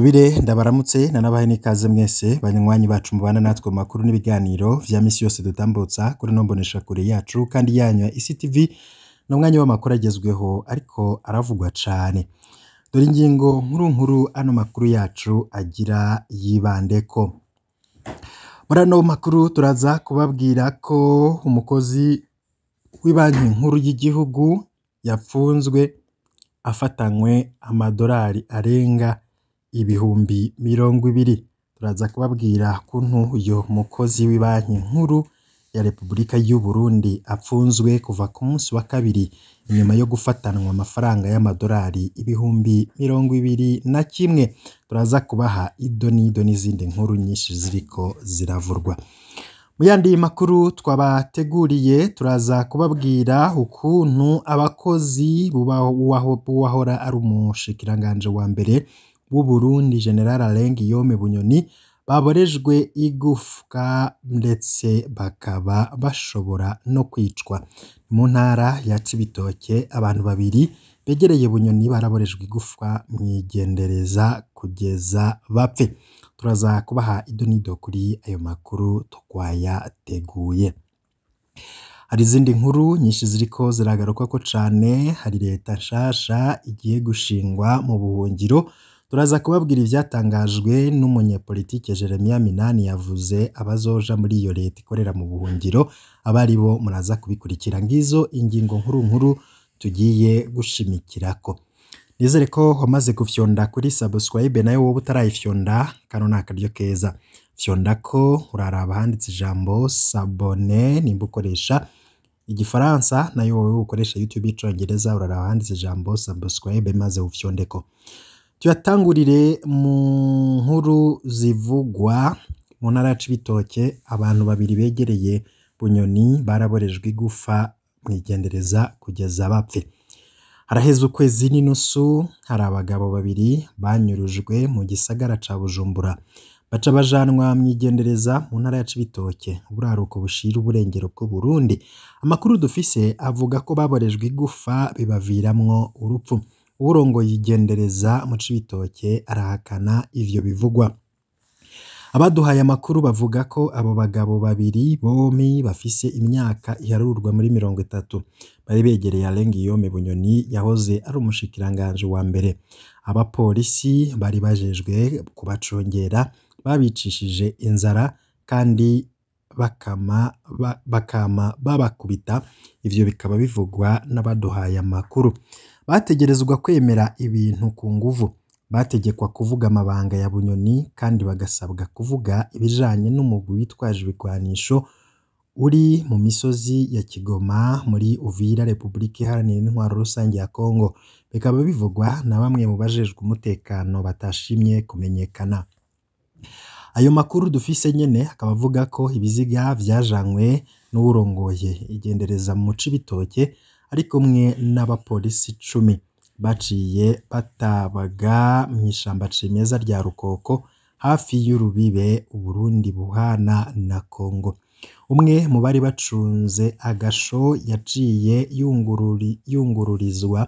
Nsubire ndabaramutse nanabahe n'ikaze mwese banywanyi bacu mubana natwe mu makuru n'ibiganiro bya minsi yose dutambutsa kuri ino mboneshakure yacu kandi yanyu isi TV ni umwanya w'amakuru agezweho ariko aravugwa cyane dore ingingo nkuru nkuru ano makuru yacu agira yibande ko muri ano makuru turaza kubabwira ko umukozi w'ibanki nkuru y'igihugu yafunzwe afatanywe amadolari arenga ibihumbi mirongo ibiri, turaza kubabwira kuntu uyu mukozi w'i banki nkuru ya repubulika y'u Burundi apfunzwe kuva ku munsi wa kabiri nyuma yo gufatanwa amafaranga y'amadolari ibihumbi mirongo ibiri na kimwe, turaza kubaha idonido n'izindi nkuru nyinshi ziriko ziravurwa. Mu yandi makuru twabateguriye turaza kubabwira ukuntu abakozi buwahora ari umushikiranganje wa mbere w'u Burundi Gen Alain Guillaume Bunyoni baborejwe igufwa ndetse bakaba bashobora no kwicwa, mu ntara ya Cibitoke abantu babiri begereye Bunyoni baraborejwe igufwa mwigendereza kugeza bapfe, turaza kubaha idonido kuri ayo makuru twayateguye. Hari izindi nkuru nyinshi ziriko ko cane, hari leta nshasha igiye gushingwa mu buhungiro. turaza kubabwira ibyatangajwe n'umunyepolitike Jeremia Minani yavuze abazoja muri iyo leta ikorera mu buhungiro abari bo muraza kubikurikira ngizo ingingo nkuru nkuru tugiye gushimikira ko nizere ko wamaze gufyonda kuri subscribe nayo wowe utarayifyonda kano ni akaryo keza fyonda ko uraraba handitse ijambo sabone nimba ukoresha igifaransa nayo wowe ukoresha youtube y'icongereza uraraba handitse ijambo subscribe maze ufyonde ko Tuyatangurire mu nkuru zivugwa mu ntara ya Cibitoke, abantu babiri begereye Bunyoni baraborejwe igufa mu igendereza kugeza bapfe. Haraheze ukwezi n'inusu, hari abagabo babiri banyurujwe mu gisagara ca Bujumbura. Baca bajanwa mu igendereza mu ntara ya Cibitoke, uburaruko bushira uburengero bw'Uburundi. Amakuru dufise avuga ko baborejwe igufa bibaviramwo urupfu. urongoye igendereza mu Cibitoke arahakana ivyo bivugwa. Abaduhaye amakuru bavuga ko abo bagabo babiri bompi bafise imyaka iharurwa muri mirongo itatu bari begereye Alengiyome Bunyoni yahoze ari umushikiranganji wa mbere. Abapolisi bari bajejwe kubacongera babicishije inzara kandi bakama bakama babakubita, ivyo bikaba bivugwa n'abaduhaye amakuru. bategerezwa kwemera ibintu ku nguvu bategekwa kuvuga amabanga ya bunyoni kandi bagasabwa kuvuga ibijanye n'umugwi witwaje ibigwanisho uri mu misozi ya Kigoma muri Uvira Repubulika Iharanira Intwaro Rusange ya Kongo bikaba bivugwa na bamwe mu bajejwe umutekano batashimye kumenyekana ayo makuru dufise nyene akaba avuga ko ibiziga vyajanywe n'uwurongoye igendereza mu Cibitoke ari kumwe n'abapolisi icumi, baciye batabaga mu ishyamba cimeza rya Rukoko hafi y'urubibe Burundi, buhana na Kongo, umwe mu bari bacunze agasho yaciye yungururizwa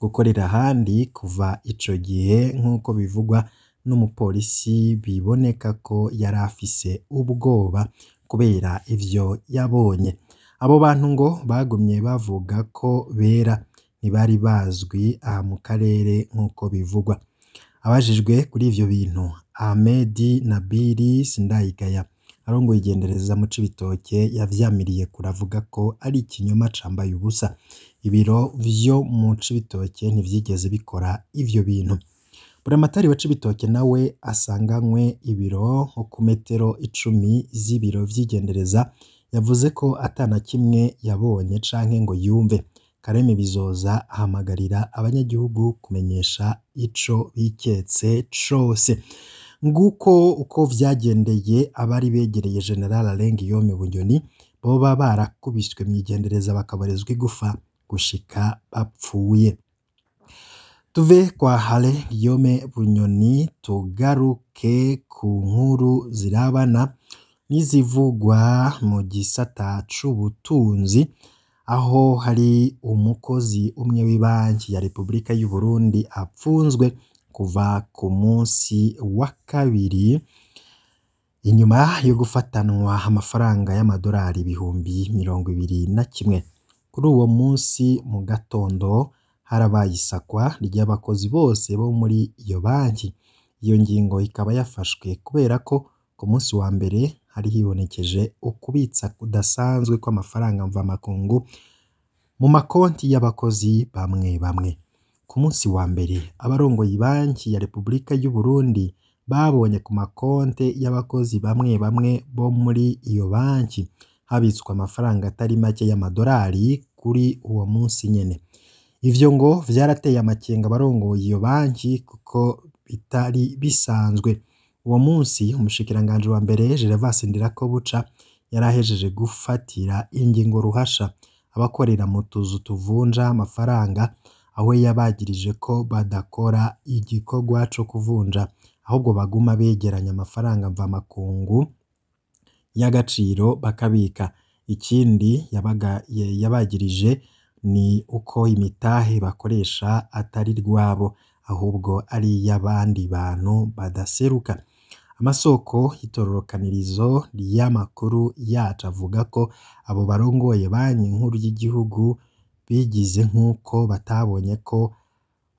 gukorera ahandi kuva icyo gihe nk'uko bivugwa n'umupolisi biboneka ko yari afise ubwoba kubera ibyo yabonye. Abo bantu ngo bagumye bavuga ko bera ntibari bazwi aha mu karere nk'uko bivugwa. Abajijwe kuri ibyo bintu Ahmed Nabil Sindayigaya arongoye igendereza mu Cibitoke yavyamiriye kuravuga ko ari ikinyoma cambaye ubusa. Ibiro vyo mu Cibitoke ntivyigeze bikora ivyo bintu. Buramatari wa Cibitoke nawe asanganywe ibiro nko ku metero icumi z'ibiro vy'igendereza yavuze ko atana kimwe yabonye canke ngo yumve Kareme Bizoza ahamagarira abanyagihugu kumenyesha ico biketse cose nguko uko vyagendeye abari begereye General Alengiyome Bunyoni boba barakubiswe mw'igendereza bakabarezwa igufa gushika bapfuye tuve kwa Hale yome Bunyoni tugaruke ku nkuru zirabana n'izivugwa mu gisata cyubutunzi aho hari umukozi umwe w'ibanki ya Repubulika y'u Burundi apfunzwe kuva ku munsi wa kabiri, inyuma yo gufatanwa amafaranga y'amadolari ibihumbi mirongo ibiri na kimwe, kuri uwo munsi mu gatondo harabaye isakwa ry'abakozi bose bo muri iyo banki, iyo ngingo ikaba yafashwe kubera ko ku munsi wa mbere hari hibonekeje ukubitsa kudasanzwe kw'amafaranga mvamakungu mu makonti y'abakozi bamwe bamwe. Ku munsi wa mbere abarongoye banki ya Repubulika y'u Burundi babonye ku makonti y'abakozi bamwe bamwe bo muri iyo banki habitswe amafaranga atari make y'amadolari kuri uwo munsi nyene. Ivyo ngo vyarateye amakenga abarongoye iyo banki kuko bitari bisanzwe. Uwo munsi umushikiranganji wa mbere yejeje Ndirakobuca buca yarahejeje gufatira ingingo ruhasha abakorera mu tuzu tuvunja amafaranga aho yabagirije ko badakora igikorwa co kuvunja ahubwo baguma begeranya amafaranga mvamakungu y'agaciro bakabika, ikindi yabaga yabagirije ni uko imitahe bakoresha atari rwabo ahubwo ari iy'abandi bantu badaseruka. Amasoko y'itorokanirizo yamakuru yacu avuga ko abo barongoye banki nkuru y'igihugu bigize nk'uko batabonye ko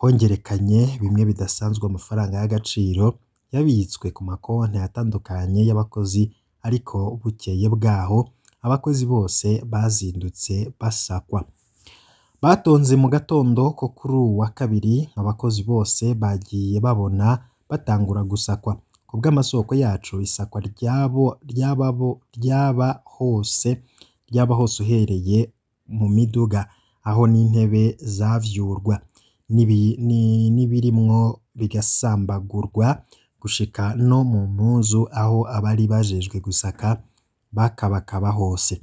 hongerekanye bimwe bidasanzwe amafaranga y'agaciro yabitswe ku makonti atandukanye y'abakozi ariko bukeye bwaho abakozi bose bazindutse basakwa. Batonze mu gatondo ko kuri uyu wa kabiri abakozi bose bagiye babona batangura gusakwa. bwamasoko yacu, isakwa ryabo, ry'ababo, ry'aba hose, ryaba hose uhereye mu miduga, aho n'intebe zavyurwa n'ibirimwo bigasambagurwa gushika no mu muzu aho abari bajejwe gusaka bakabakaba hose.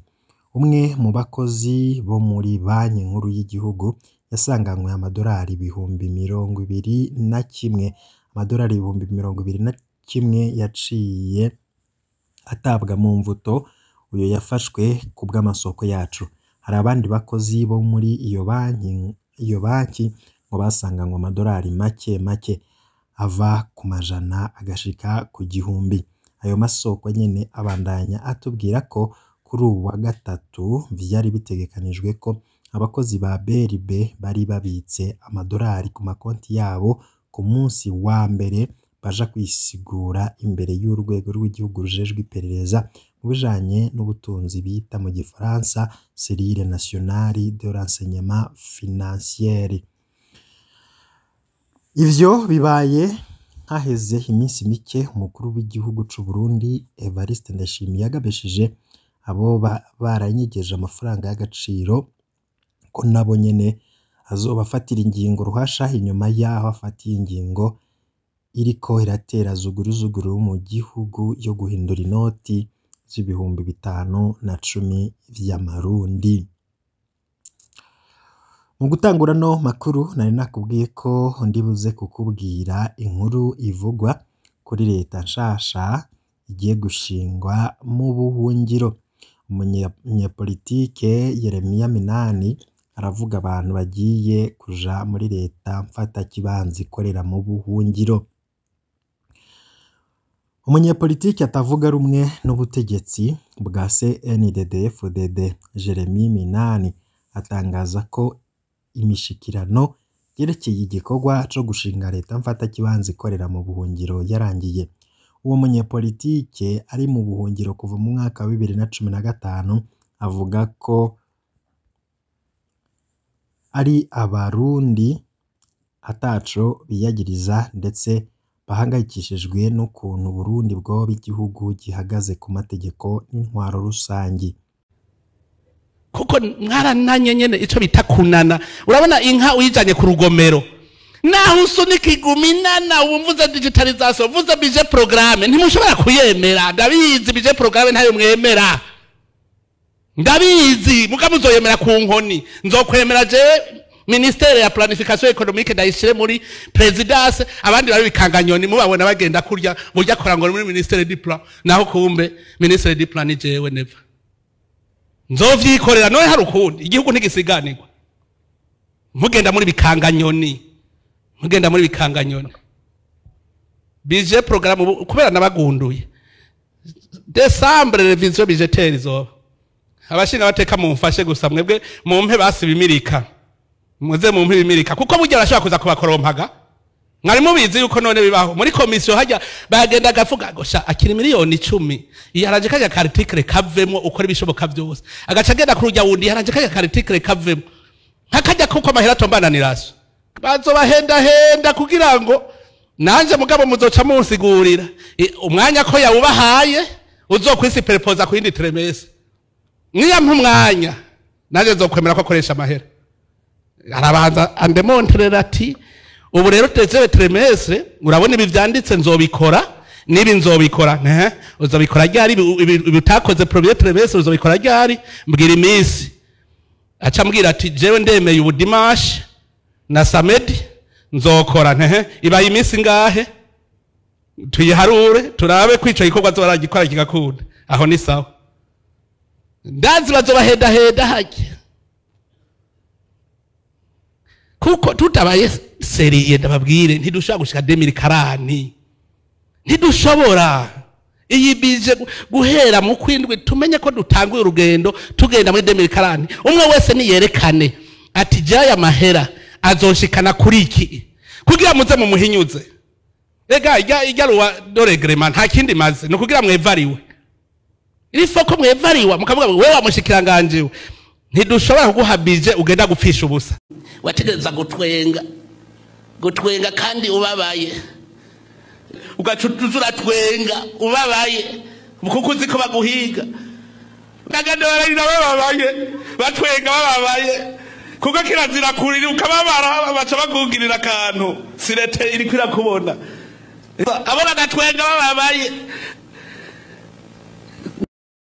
Umwe mu bakozi bo muri banki nkuru y'igihugu yasanganywe amadorari ibihumbi mirongo ibiri na kimwe, amadorari ibihumbi mirongo ibiri na. kimwe yaciye atabwa mu mbuto, uyu yafashwe ku bw'amasoko yacu. Hari abandi bakozi bo muri iyo banki, iyo banki ngo basanganywe amadolari make make, ava ku majana agashika ku gihumbi. Ayo masoko nyine abandanya atubwira ko kuri uyu wa gatatu byari bitegekanijwe ko abakozi ba BRD bari babitse amadolari ku makonti yabo ku munsi wa mbere. baja kwisigura imbere y'urwego rw'igihugu rujejwe iperereza mu bijanye n'ubutunzi bita mu gifaransa serire nasiyonari de ransenyema finansiyeri. Ivyo bibaye haheze iminsi mike umukuru w'igihugu c'u Burundi Evariste Ndayishimiye agabishije abo baranyegeje amafaranga y'agaciro ko nabo nyene azobafatira ingingo ruhasha inyuma yaho afatiye ingingo iriko iratera zuguruzuguru mu gihugu yo guhindura inoti z'ibihumbi bitanu na cumi vy'amarundi. Mu gutangura no makuru nari nakubwiye ko undi buze kukubwira inkuru ivugwa kuri leta nshasha igiye gushingwa mu buhungiro. Umunyapolitike Yeremiya Minani aravuga abantu bagiye kuja muri leta mfata mfatakibanza ikorera mu buhungiro. umunyepolitiki atavuga rumwe n'ubutegetsi bwa CNDD-FDD Jeremy Minani atangaza ko imishikirano yerekeye igikorwa cyo gushinga leta mfatakibanza ikorera mu buhungiro yarangiye uwo munyepolitike ari mu buhungiro kuva mu mwaka wa bibiri na cumi na gatanu avuga ko ari abarundi ataco biyagiriza ndetse bahangayikishijwe n'ukuntu Uburundi bwoba igihugu gihagaze ku mategeko n'intwaro rusange kuko mwarananye nyene ico bita kunana urabona inka uyijanye ku rugomero naho usunika iguminana wumvuze digitalization vuze bije programme ntimushobora kuyemera ndabizi bije programme ntayo mwemera ndabizi yemera ku nkoni nzokwemera je minisiteri ya planifikasiyo ekonomike ndayishyire muri perezidanse abandi bari bikanganyoni mubabona bagenda kurya mujya akora ngo muri minisiteri di pura naho kumbe minisiteri di ni jewe neva nzovyikorera none hari ukundi igihugu ntigisiganirwa mugenda muri bikanganyoni mugenda muri bikanganyoni bije porogaramu kubera nabagunduye desambure reviziyo bijeteri zoba abashinga bateka mumfashe gusa mwebwe mumpe basiba imirika muze mu mpirimirika kuko burya barashobora kuza kubakorompaga mwari mubizi yuko none bibaho muri komisiyo hajya bagenda agafuga gusa akiri miliyoni icumi yaraje kajya karitikire kavemo ukora ibishoboka byose agaca agenda ku rujya wundi yaraje kajya karitikire kavemo nk'akajya kuko amahera atombana niraso bazobahendahenda kugira ngo nanjye mugabo muzoca musigurira umwanya ko yawubahaye uzokwisi perepoza ku yindi teremesi niya nk'umwanya nanjye nzokwemera ko akoresha amahera arabanza andemonterera ati ubu rero teretse beteremese urabona ibi byanditse nzobikora n'ibi nzobikora uzabikora ryari ibi utakoze porobiyo teremese uzabikora ryari mbwira iminsi aca ambwira ati jewe ndemeye ubudimashi na samedi nzokora ntehe ibaye iminsi ngahe tuyiharure turabe kwica igikorwa tuba baragikora kigakunda aho ni sawa ndazi bazobahedaheda hajya kuko tutabaye seriye ndababwire ntidushobora gushyira demiri karani ntidushobora iyi bije guhera mu kwindwi tumenye ko dutanguye urugendo tugenda muri demiri karani umwe wese niyerekane ati jya mahera azoshikana kuri iki kugira muze mumuhinyuze rega ijya ruwa dore gerema nta kindi maze ni ukugira mwevariwe iri soko mwevariwa mukavuga ngo we wamushikiranganje we ntidushobora kuguha bije ugenda gupfisha ubusa wategereza gutwenga gutwenga kandi ubabaye ugaca uratwenga ubabaye kuko uzi ko baguhiga bakagarira bababaye batwenga bababaye kuko kirazira kurira ukababara baca bagugirira akantu sirete iri kubona abona agatwenga bababaye